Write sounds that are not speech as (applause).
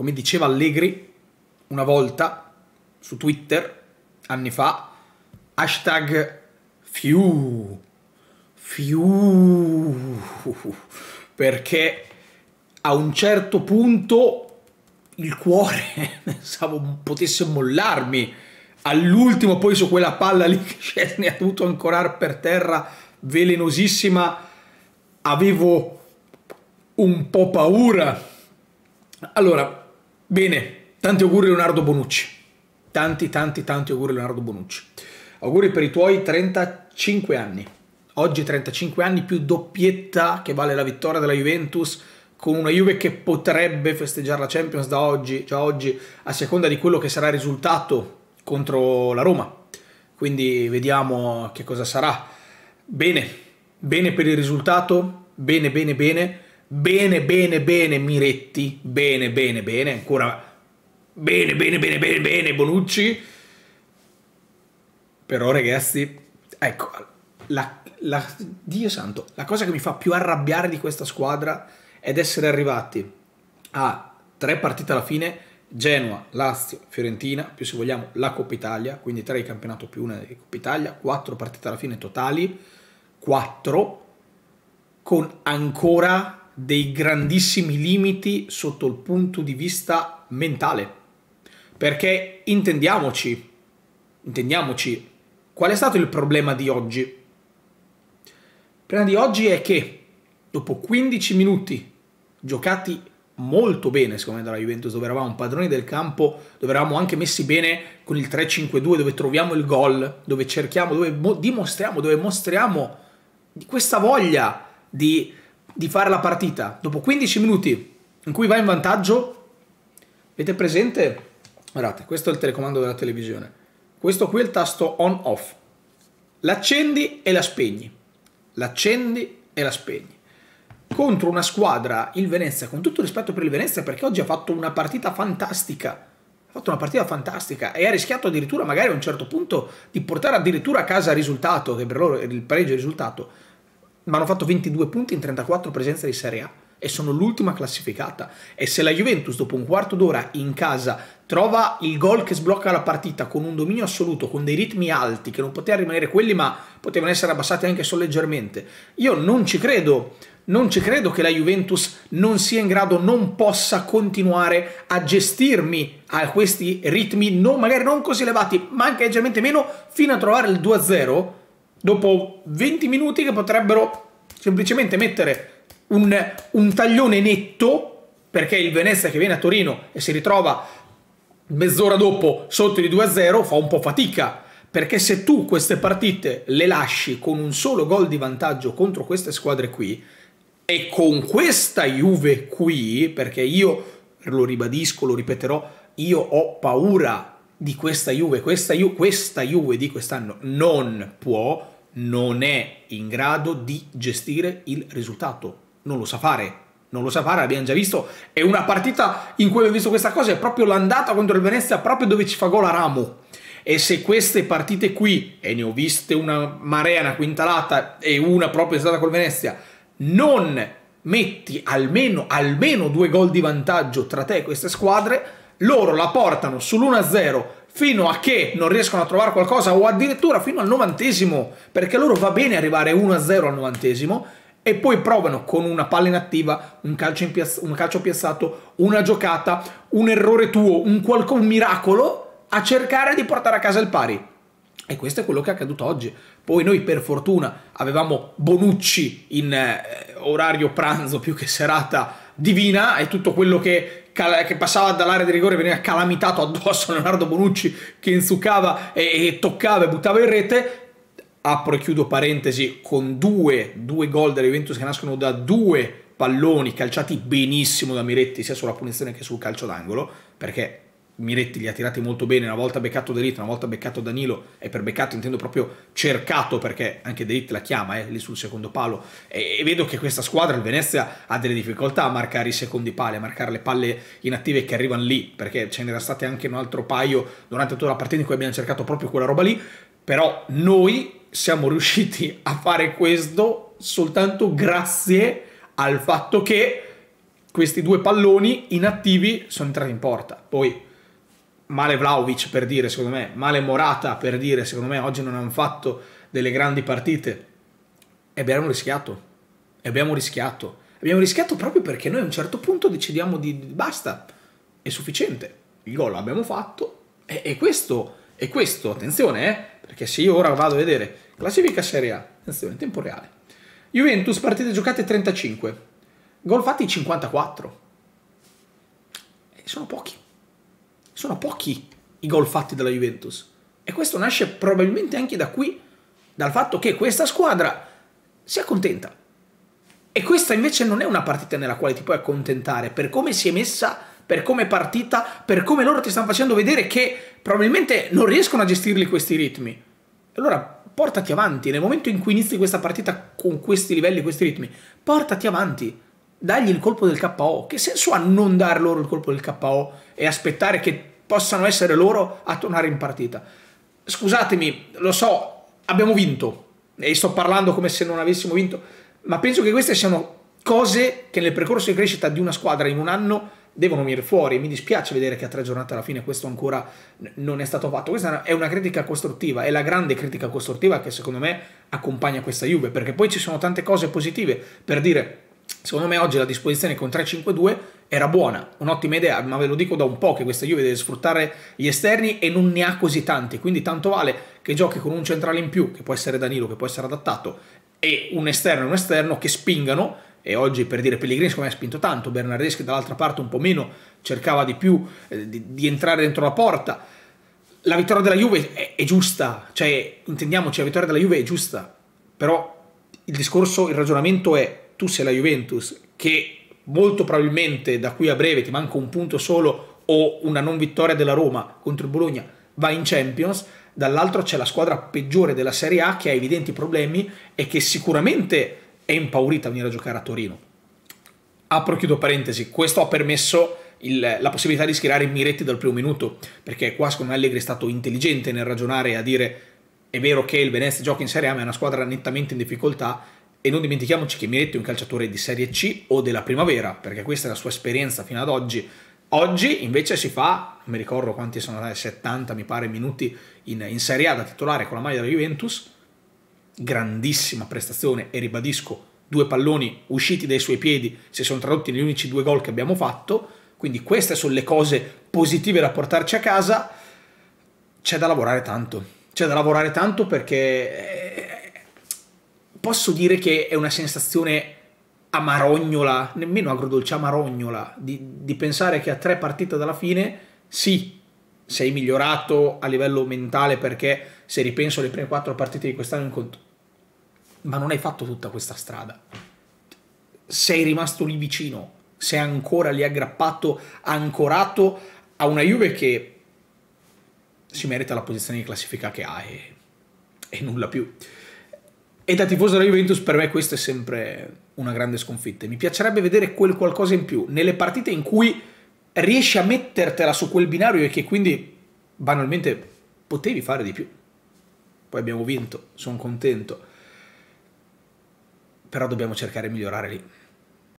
Come diceva Allegri una volta su Twitter, anni fa, hashtag Fiu. Fiu. Perché a un certo punto il cuore (laughs) pensavo potesse mollarmi all'ultimo poi su quella palla lì che Scesni ha dovuto ancorare per terra velenosissima avevo un po' paura allora Bene, tanti auguri Leonardo Bonucci. Tanti, tanti, tanti auguri Leonardo Bonucci. Auguri per i tuoi 35 anni. Oggi 35 anni più doppietta che vale la vittoria della Juventus con una Juve che potrebbe festeggiare la Champions da oggi, già oggi, a seconda di quello che sarà il risultato contro la Roma. Quindi vediamo che cosa sarà. Bene, bene per il risultato, bene, bene, bene Bene, bene, bene Miretti, bene, bene, bene, ancora bene, bene, bene, bene, bene Bonucci. Però ragazzi, ecco, la, la, Dio santo, la cosa che mi fa più arrabbiare di questa squadra è essere arrivati a tre partite alla fine Genoa, Lazio, Fiorentina, più se vogliamo la Coppa Italia, quindi tre di campionato più una di Coppa Italia, quattro partite alla fine totali, quattro con ancora dei grandissimi limiti sotto il punto di vista mentale. Perché intendiamoci, intendiamoci, qual è stato il problema di oggi? Il problema di oggi è che dopo 15 minuti giocati molto bene, secondo me, dalla Juventus, dove eravamo padroni del campo, dove eravamo anche messi bene con il 3-5-2, dove troviamo il gol, dove cerchiamo, dove dimostriamo, dove mostriamo questa voglia di di fare la partita. Dopo 15 minuti in cui va in vantaggio, avete presente? Guardate, questo è il telecomando della televisione. Questo qui è il tasto on-off. L'accendi e la spegni. L'accendi e la spegni. Contro una squadra, il Venezia, con tutto rispetto per il Venezia, perché oggi ha fatto una partita fantastica ha fatto una partita fantastica e ha rischiato addirittura magari a un certo punto di portare addirittura a casa il risultato, che per loro il pareggio è il risultato, ma hanno fatto 22 punti in 34 presenze di Serie A e sono l'ultima classificata. E se la Juventus dopo un quarto d'ora in casa trova il gol che sblocca la partita con un dominio assoluto, con dei ritmi alti che non potevano rimanere quelli ma potevano essere abbassati anche solo leggermente, io non ci credo. Non ci credo che la Juventus non sia in grado, non possa continuare a gestirmi a questi ritmi, non, magari non così elevati, ma anche leggermente meno, fino a trovare il 2-0 dopo 20 minuti che potrebbero semplicemente mettere un, un taglione netto perché il Venezia che viene a Torino e si ritrova mezz'ora dopo sotto di 2-0 fa un po' fatica perché se tu queste partite le lasci con un solo gol di vantaggio contro queste squadre qui e con questa Juve qui, perché io lo ribadisco, lo ripeterò, io ho paura di questa Juve, questa Juve, questa Juve di quest'anno non può, non è in grado di gestire il risultato. Non lo sa fare. Non lo sa fare, l'abbiamo già visto. È una partita in cui abbiamo visto questa cosa, è proprio l'andata contro il Venezia, proprio dove ci fa gol a Ramo. E se queste partite qui, e ne ho viste una marea, una quintalata e una proprio è stata col Venezia, non metti almeno, almeno due gol di vantaggio tra te e queste squadre, loro la portano sull'1-0 fino a che non riescono a trovare qualcosa o addirittura fino al novantesimo, perché loro va bene arrivare 1-0 al novantesimo e poi provano con una palla inattiva, un calcio, in piazz un calcio piazzato, una giocata, un errore tuo, un, un miracolo a cercare di portare a casa il pari. E questo è quello che è accaduto oggi. Poi noi per fortuna avevamo Bonucci in eh, orario pranzo più che serata divina e tutto quello che che passava dall'area di rigore veniva calamitato addosso a Leonardo Bonucci che inzucava e, e toccava e buttava in rete apro e chiudo parentesi con due, due gol della Juventus che nascono da due palloni calciati benissimo da Miretti sia sulla punizione che sul calcio d'angolo perché Miretti li ha tirati molto bene, una volta beccato Delitt, una volta beccato Danilo, e per beccato intendo proprio cercato perché anche Delitt la chiama, eh, lì sul secondo palo, e, e, vedo che questa squadra, il Venezia, ha delle difficoltà a marcare i secondi pali, a marcare le palle inattive che arrivano lì, perché ce n'era state anche un altro paio durante tutta la partita in cui abbiamo cercato proprio quella roba lì, però noi siamo riusciti a fare questo soltanto grazie al fatto che questi due palloni inattivi sono entrati in porta. Poi male Vlaovic per dire secondo me, male Morata per dire secondo me oggi non hanno fatto delle grandi partite e abbiamo rischiato, e abbiamo rischiato, abbiamo rischiato proprio perché noi a un certo punto decidiamo di basta, è sufficiente, il gol l'abbiamo fatto e, e, questo, e questo, attenzione eh, perché se io ora vado a vedere classifica Serie A, attenzione, tempo reale, Juventus partite giocate 35, gol fatti 54, e sono pochi sono pochi i gol fatti dalla Juventus. E questo nasce probabilmente anche da qui, dal fatto che questa squadra si accontenta. E questa invece non è una partita nella quale ti puoi accontentare, per come si è messa, per come è partita, per come loro ti stanno facendo vedere che probabilmente non riescono a gestirli questi ritmi. Allora portati avanti, nel momento in cui inizi questa partita con questi livelli, questi ritmi, portati avanti, dagli il colpo del KO. Che senso ha non dar loro il colpo del KO e aspettare che possano essere loro a tornare in partita. Scusatemi, lo so, abbiamo vinto e sto parlando come se non avessimo vinto, ma penso che queste siano cose che nel percorso di crescita di una squadra in un anno devono venire fuori. Mi dispiace vedere che a tre giornate alla fine questo ancora non è stato fatto. Questa è una critica costruttiva, è la grande critica costruttiva che secondo me accompagna questa Juve, perché poi ci sono tante cose positive per dire. Secondo me oggi la disposizione con 3-5-2 era buona, un'ottima idea, ma ve lo dico da un po' che questa Juve deve sfruttare gli esterni e non ne ha così tanti, quindi tanto vale che giochi con un centrale in più, che può essere Danilo, che può essere adattato, e un esterno e un esterno che spingano, e oggi per dire Pellegrini come ha spinto tanto, Bernardeschi dall'altra parte un po' meno, cercava di più eh, di, di entrare dentro la porta, la vittoria della Juve è, è, giusta, cioè intendiamoci, la vittoria della Juve è giusta, però il discorso, il ragionamento è tu sei la Juventus che molto probabilmente da qui a breve ti manca un punto solo o una non vittoria della Roma contro il Bologna, va in Champions, dall'altro c'è la squadra peggiore della Serie A che ha evidenti problemi e che sicuramente è impaurita a venire a giocare a Torino. Apro e chiudo parentesi, questo ha permesso il, la possibilità di schierare Miretti dal primo minuto, perché qua secondo Allegri è stato intelligente nel ragionare e a dire è vero che il Venezia gioca in Serie A ma è una squadra nettamente in difficoltà e non dimentichiamoci che Miretti è un calciatore di Serie C o della Primavera, perché questa è la sua esperienza fino ad oggi. Oggi invece si fa, non mi ricordo quanti sono, eh, 70 mi pare minuti in, in Serie A da titolare con la maglia della Juventus, grandissima prestazione e ribadisco, due palloni usciti dai suoi piedi si sono tradotti negli unici due gol che abbiamo fatto, quindi queste sono le cose positive da portarci a casa, c'è da lavorare tanto, c'è da lavorare tanto perché eh, posso dire che è una sensazione amarognola, nemmeno agrodolce, amarognola, di, di pensare che a tre partite dalla fine, sì, sei migliorato a livello mentale perché se ripenso alle prime quattro partite di quest'anno in conto, ma non hai fatto tutta questa strada. Sei rimasto lì vicino, sei ancora lì aggrappato, ancorato a una Juve che si merita la posizione di classifica che ha e, e nulla più. E da tifoso della Juventus per me questa è sempre una grande sconfitta. Mi piacerebbe vedere quel qualcosa in più nelle partite in cui riesci a mettertela su quel binario e che quindi banalmente potevi fare di più. Poi abbiamo vinto, sono contento. Però dobbiamo cercare di migliorare lì.